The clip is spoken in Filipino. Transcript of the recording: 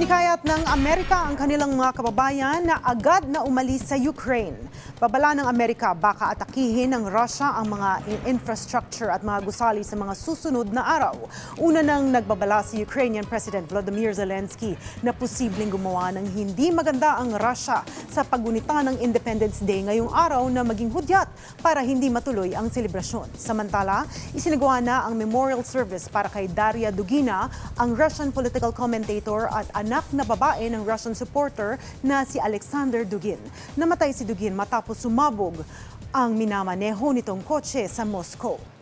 Hinikayat ng Amerika ang kanilang mga kababayan na agad na umalis sa Ukraine. Babala ng Amerika, baka atakihin ng Russia ang mga infrastructure at mga gusali sa mga susunod na araw. Una nang nagbabala si Ukrainian President Vladimir Zelensky na posibleng gumawa ng hindi maganda ang Russia sa pagunita ng Independence Day ngayong araw na maging hudyat para hindi matuloy ang selebrasyon. Samantala, isinagawa na ang memorial service para kay Daria Dugina, ang Russian political commentator at anak na babae ng Russian supporter na si Alexander Dugin. Namatay si Dugin matapos sumabog ang minamaneho nitong kotse sa Moscow.